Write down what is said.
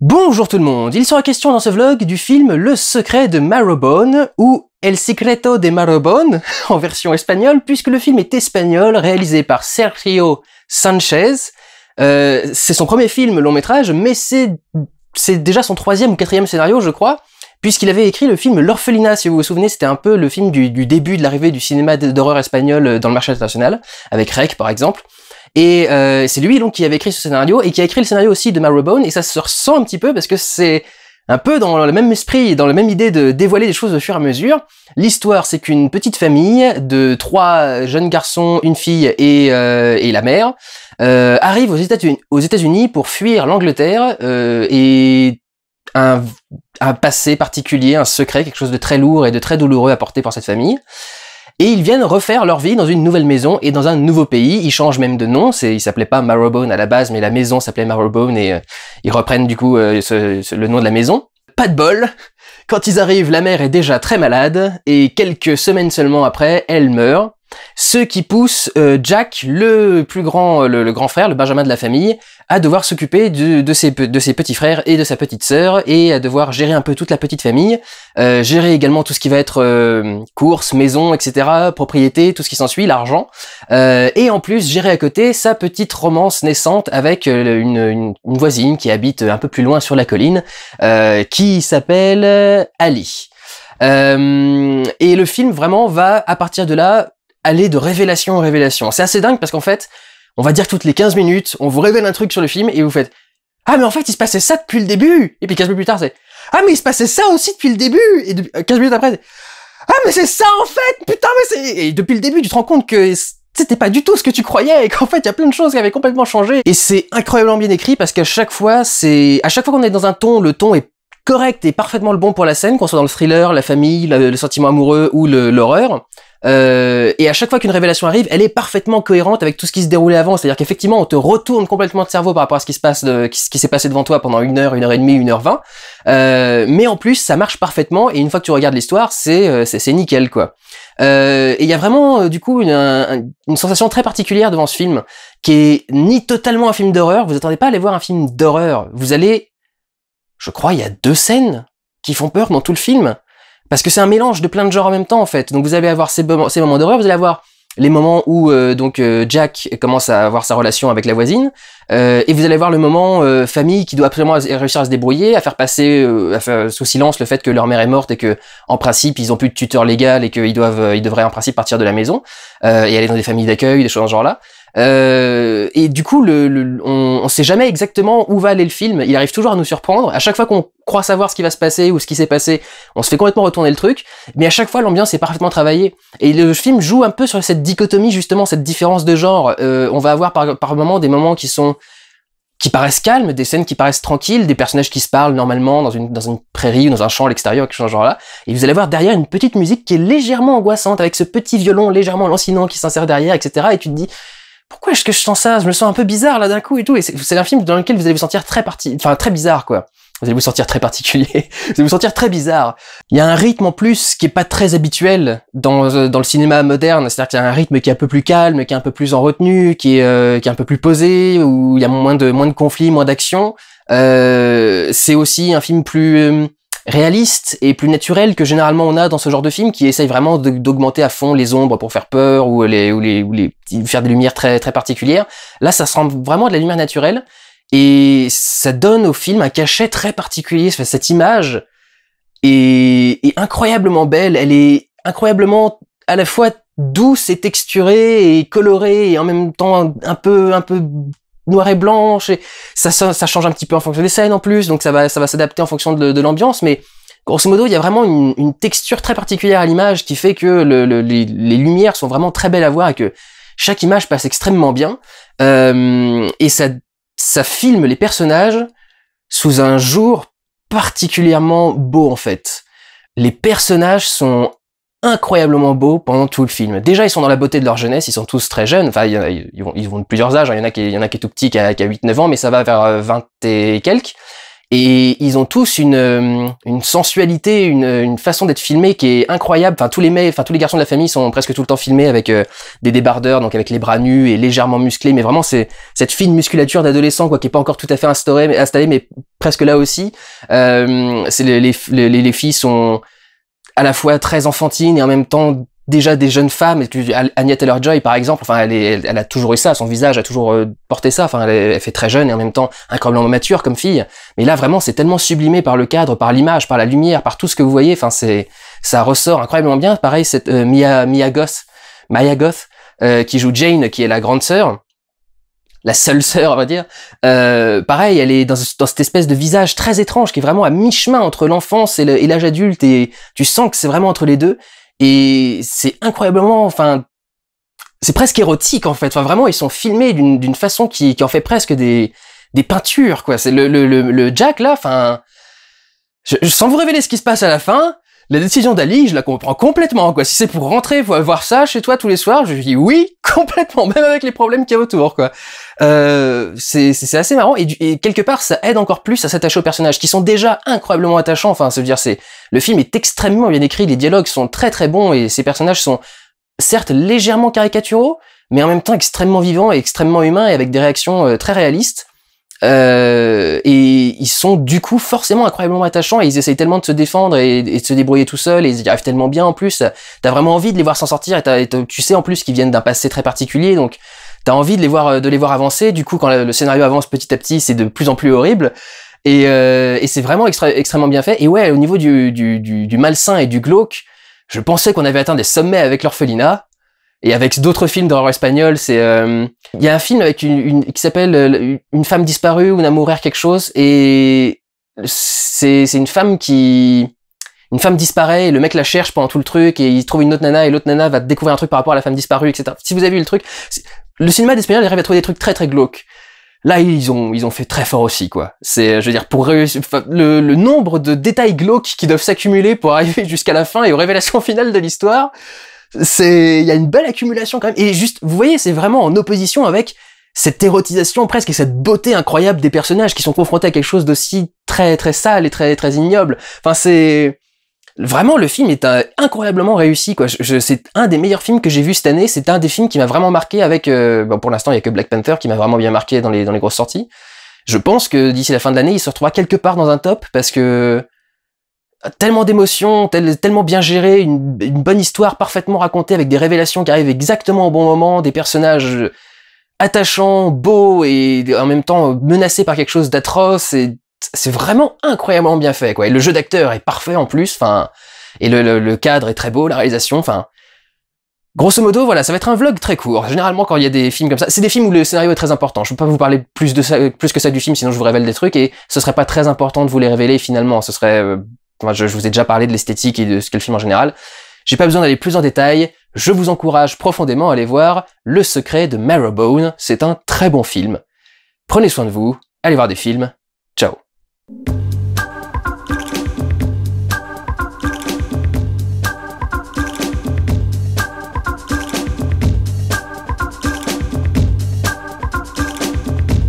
Bonjour tout le monde, il sera question dans ce vlog du film Le secret de Marrowbone ou El secreto de Marrowbone en version espagnole puisque le film est espagnol réalisé par Sergio Sanchez. Euh, c'est son premier film long métrage mais c'est déjà son troisième ou quatrième scénario je crois puisqu'il avait écrit le film L'orphelinat, si vous vous souvenez, c'était un peu le film du, du début de l'arrivée du cinéma d'horreur espagnol euh, dans le marché international, avec Rec par exemple. Et euh, c'est lui donc qui avait écrit ce scénario et qui a écrit le scénario aussi de Marrowbone. Et ça se ressent un petit peu parce que c'est un peu dans le même esprit, dans la même idée de dévoiler des choses au fur et à mesure. L'histoire, c'est qu'une petite famille de trois jeunes garçons, une fille et, euh, et la mère euh, arrive aux États-Unis aux États pour fuir l'Angleterre euh, et un, un, passé particulier, un secret, quelque chose de très lourd et de très douloureux à porter pour cette famille et ils viennent refaire leur vie dans une nouvelle maison et dans un nouveau pays. Ils changent même de nom, c'est, ils s'appelaient pas Marrowbone à la base, mais la maison s'appelait Marrowbone et euh, ils reprennent du coup euh, le nom de la maison. Pas de bol, quand ils arrivent, la mère est déjà très malade et quelques semaines seulement après, elle meurt. Ce qui pousse euh, Jack, le plus grand, euh, le, grand frère, le Benjamin de la famille, à devoir s'occuper de, ses, de ses petits frères et de sa petite sœur, et à devoir gérer un peu toute la petite famille, euh, gérer également tout ce qui va être courses, maison, etc., propriété, tout ce qui s'ensuit, l'argent, et en plus gérer à côté sa petite romance naissante avec une, voisine qui habite un peu plus loin sur la colline, qui s'appelle Ali. et le film vraiment va à partir de là aller de révélation en révélation. C'est assez dingue parce qu'en fait, on va dire toutes les 15 minutes, on vous révèle un truc sur le film et vous faites ah mais en fait il se passait ça depuis le début Et puis 15 minutes plus tard c'est Ah mais il se passait ça aussi depuis le début Et 15 euh, minutes après Ah mais c'est ça en fait Putain mais c'est... Et depuis le début tu te rends compte que c'était pas du tout ce que tu croyais et qu'en fait il y a plein de choses qui avaient complètement changé. Et c'est incroyablement bien écrit parce qu'à chaque fois c'est... À chaque fois qu'on est dans un ton, le ton est correct et parfaitement le bon pour la scène, qu'on soit dans le thriller, la famille, le, sentiment amoureux ou l'horreur. Euh, et à chaque fois qu'une révélation arrive, elle est parfaitement cohérente avec tout ce qui se déroulait avant. C'est-à-dire qu'effectivement, on te retourne complètement de cerveau par rapport à ce qui se passe, ce qui s'est passé devant toi pendant une heure, une heure et demie, une heure vingt. Euh, mais en plus, ça marche parfaitement. Et une fois que tu regardes l'histoire, c'est euh, c'est nickel quoi. Euh, et il y a vraiment du coup une, sensation très particulière devant ce film, qui est ni totalement un film d'horreur. Vous attendez pas à aller voir un film d'horreur. Vous allez, je crois, il y a deux scènes qui font peur dans tout le film. Parce que c'est un mélange de plein de genres en même temps en fait. Donc vous allez avoir ces, moments, d'horreur, vous allez avoir les moments où euh, donc euh, Jack commence à avoir sa relation avec la voisine, euh, et vous allez voir le moment famille qui doit absolument réussir à se débrouiller, à faire passer sous silence le fait que leur mère est morte et que en principe ils ont plus de tuteur légal et qu'ils doivent ils devraient en principe partir de la maison et aller dans des familles d'accueil, des choses dans ce genre là. Euh, et du coup, le, on ne sait jamais exactement où va aller le film. Il arrive toujours à nous surprendre. À chaque fois qu'on croit savoir ce qui va se passer ou ce qui s'est passé, on se fait complètement retourner le truc. Mais à chaque fois, l'ambiance est parfaitement travaillée. Et le film joue un peu sur cette dichotomie, justement, cette différence de genre. Euh, on va avoir par, par moments des moments qui sont qui paraissent calmes, des scènes qui paraissent tranquilles, des personnages qui se parlent normalement dans une, dans une prairie ou dans un champ à l'extérieur, quelque chose de genre là. Et vous allez voir derrière une petite musique qui est légèrement angoissante, avec ce petit violon légèrement lancinant qui s'insère derrière, etc. Et tu te dis, pourquoi est-ce que je sens ça Je me sens un peu bizarre là d'un coup et tout. c'est un film dans lequel vous allez vous sentir très parti, enfin très bizarre quoi. Vous allez vous sentir très particulier. vous allez vous sentir très bizarre. Il y a un rythme en plus qui est pas très habituel euh, dans le cinéma moderne. C'est-à-dire qu'il y a un rythme qui est un peu plus calme, qui est un peu plus en retenue, qui est euh, qui est un peu plus posé, où il y a moins de moins de conflits, moins d'action. Euh, c'est aussi un film plus réaliste et plus naturel que généralement on a dans ce genre de film qui essaye vraiment d'augmenter à fond les ombres pour faire peur ou les, ou les, faire des lumières très très particulières. Là, ça se rend vraiment de la lumière naturelle et ça donne au film un cachet très particulier. cette image est, est incroyablement belle. Elle est incroyablement à la fois douce et texturée et colorée et en même temps un peu un peu noir et blanche, et ça, ça, change un petit peu en fonction des scènes en plus, donc ça va, ça va s'adapter en fonction de, l'ambiance, mais grosso modo, il y a vraiment une, texture très particulière à l'image qui fait que les, lumières sont vraiment très belles à voir et que chaque image passe extrêmement bien, euh, et ça, ça filme les personnages sous un jour particulièrement beau en fait. Les personnages sont incroyablement beau pendant tout le film. Déjà, ils sont dans la beauté de leur jeunesse, ils sont tous très jeunes, enfin, ils, vont, de plusieurs âges, hein. il y en a qui, y en a qui est tout petit, qui a, 8-9 ans, mais ça va vers 20 euh, et quelques. Et ils ont tous une, euh, une sensualité, une, façon d'être filmé qui est incroyable. Enfin, tous les mecs, enfin, tous les garçons de la famille sont presque tout le temps filmés avec euh, des débardeurs, donc avec les bras nus et légèrement musclés. Mais vraiment, c'est cette fine musculature d'adolescent, quoi, qui est pas encore tout à fait instaurée, installée, mais presque là aussi. c'est les, les filles sont, à la fois très enfantine et en même temps déjà des jeunes femmes. Anya Taylor Joy, par exemple, enfin, elle, a toujours eu ça, son visage a toujours euh, porté ça. Enfin, elle, elle fait très jeune et en même temps incroyablement mature comme fille. Mais là, vraiment, c'est tellement sublimé par le cadre, par l'image, par la lumière, par tout ce que vous voyez. Enfin, c'est ça ressort incroyablement bien. Pareil, cette euh, Mia Mia Goth, Maya Goth, euh, qui joue Jane, qui est la grande sœur la seule sœur, on va dire. Euh, pareil, elle est dans, cette espèce de visage très étrange qui est vraiment à mi-chemin entre l'enfance et l'âge adulte et tu sens que c'est vraiment entre les deux. Et c'est incroyablement, enfin, c'est presque érotique en fait. Enfin, vraiment, ils sont filmés d'une façon qui, en fait presque des, peintures, quoi. C'est le, Jack là, enfin, sans vous révéler ce qui se passe à la fin, la décision d'Ali, je la comprends complètement, quoi. Si c'est pour rentrer, voir ça chez toi tous les soirs, je dis oui, complètement, même avec les problèmes qu'il y a autour, quoi. Euh, c'est assez marrant, et, quelque part, ça aide encore plus à s'attacher aux personnages, qui sont déjà incroyablement attachants, enfin, cest dire, c'est... Le film est extrêmement bien écrit, les dialogues sont très très bons, et ces personnages sont, certes, légèrement caricaturaux, mais en même temps extrêmement vivants et extrêmement humains, et avec des réactions euh, très réalistes. Euh, et ils sont du coup forcément incroyablement attachants et ils essayent tellement de se défendre et, de se débrouiller tout seuls et ils y arrivent tellement bien en plus. T'as vraiment envie de les voir s'en sortir et, tu sais en plus qu'ils viennent d'un passé très particulier donc t'as envie de les voir euh, de les voir avancer. Du coup quand le, scénario avance petit à petit c'est de plus en plus horrible. Et, euh, c'est vraiment extrêmement bien fait. Et ouais, au niveau du, du, du malsain et du glauque, je pensais qu'on avait atteint des sommets avec l'orphelinat. Et avec d'autres films d'horreur espagnole, c'est euh, il y a un film avec une, qui s'appelle euh, une femme disparue ou un mourir quelque chose et c'est c'est une femme qui une femme disparaît et le mec la cherche pendant tout le truc et il trouve une autre nana et l'autre nana va découvrir un truc par rapport à la femme disparue, etc. Si vous avez vu le truc, le cinéma d'Espagnol arrive à trouver des trucs très très glauques. Là, ils ont, ils ont fait très fort aussi, quoi. C'est, je veux dire, pour réussir, le, le nombre de détails glauques qui doivent s'accumuler pour arriver jusqu'à la fin et aux révélations finales de l'histoire, c'est, il y a une belle accumulation quand même. Et juste, vous voyez, c'est vraiment en opposition avec cette érotisation presque et cette beauté incroyable des personnages qui sont confrontés à quelque chose d'aussi très très sale et très très ignoble. Enfin, c'est vraiment le film est euh, incroyablement réussi quoi. c'est un des meilleurs films que j'ai vu cette année. C'est un des films qui m'a vraiment marqué avec. Euh, bon, pour l'instant, il y a que Black Panther qui m'a vraiment bien marqué dans les dans les grosses sorties. Je pense que d'ici la fin de l'année, il se retrouvera quelque part dans un top parce que tellement d'émotions, tellement bien géré, une, bonne histoire parfaitement racontée avec des révélations qui arrivent exactement au bon moment, des personnages attachants, beaux et en même temps menacés par quelque chose d'atroce. et C'est vraiment incroyablement bien fait. Quoi. Et le jeu d'acteur est parfait en plus. Enfin, et le, cadre est très beau, la réalisation. Enfin, grosso modo, voilà, ça va être un vlog très court. Généralement, quand il y a des films comme ça, c'est des films où le scénario est très important. Je peux pas vous parler plus de ça, euh, plus que ça du film, sinon je vous révèle des trucs et ce serait pas très important de vous les révéler finalement. Ce serait euh, je, je vous ai déjà parlé de l'esthétique et de ce qu'est le film en général. J'ai pas besoin d'aller plus en détail. Je vous encourage profondément à aller voir Le secret de Marrowbone. C'est un très bon film. Prenez soin de vous. Allez voir des films. Ciao.